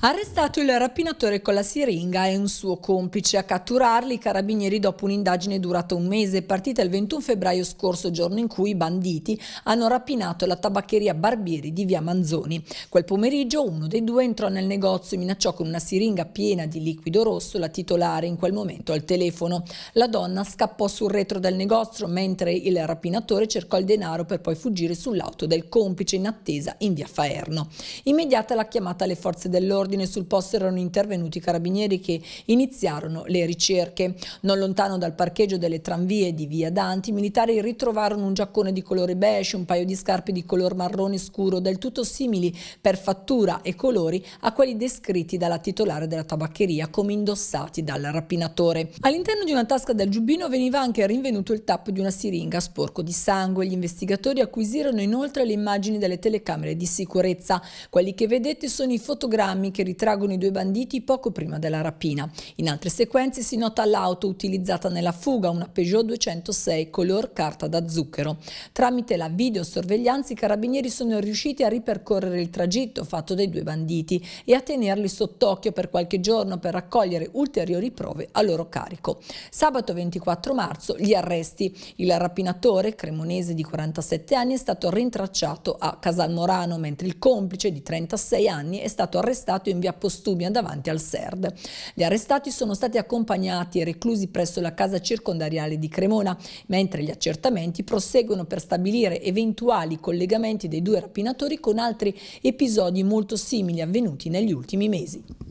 Arrestato il rapinatore con la siringa e un suo complice. A catturarli i carabinieri dopo un'indagine durata un mese, partita il 21 febbraio scorso, giorno in cui i banditi hanno rapinato la tabaccheria Barbieri di via Manzoni. Quel pomeriggio uno dei due entrò nel negozio e minacciò con una siringa piena di liquido rosso la titolare in quel momento al telefono. La donna scappò sul retro del negozio mentre il rapinatore cercò il denaro per poi fuggire sull'auto del complice in attesa in via Faerno. Immediata la chiamata alle forze dell'ordine ordine sul posto erano intervenuti i carabinieri che iniziarono le ricerche. Non lontano dal parcheggio delle tranvie di via Danti, i militari ritrovarono un giaccone di colore beige, un paio di scarpe di color marrone scuro, del tutto simili per fattura e colori a quelli descritti dalla titolare della tabaccheria come indossati dal rapinatore. All'interno di una tasca del giubbino veniva anche rinvenuto il tappo di una siringa sporco di sangue. Gli investigatori acquisirono inoltre le immagini delle telecamere di sicurezza. Quelli che vedete sono i fotogrammi che che ritraggono i due banditi poco prima della rapina. In altre sequenze si nota l'auto utilizzata nella fuga, una Peugeot 206 color carta da zucchero. Tramite la videosorveglianza i carabinieri sono riusciti a ripercorrere il tragitto fatto dai due banditi e a tenerli sott'occhio per qualche giorno per raccogliere ulteriori prove a loro carico. Sabato 24 marzo gli arresti. Il rapinatore, cremonese di 47 anni, è stato rintracciato a Casalmorano, mentre il complice di 36 anni è stato arrestato arrestato in via Postumia davanti al SERD. Gli arrestati sono stati accompagnati e reclusi presso la casa circondariale di Cremona, mentre gli accertamenti proseguono per stabilire eventuali collegamenti dei due rapinatori con altri episodi molto simili avvenuti negli ultimi mesi.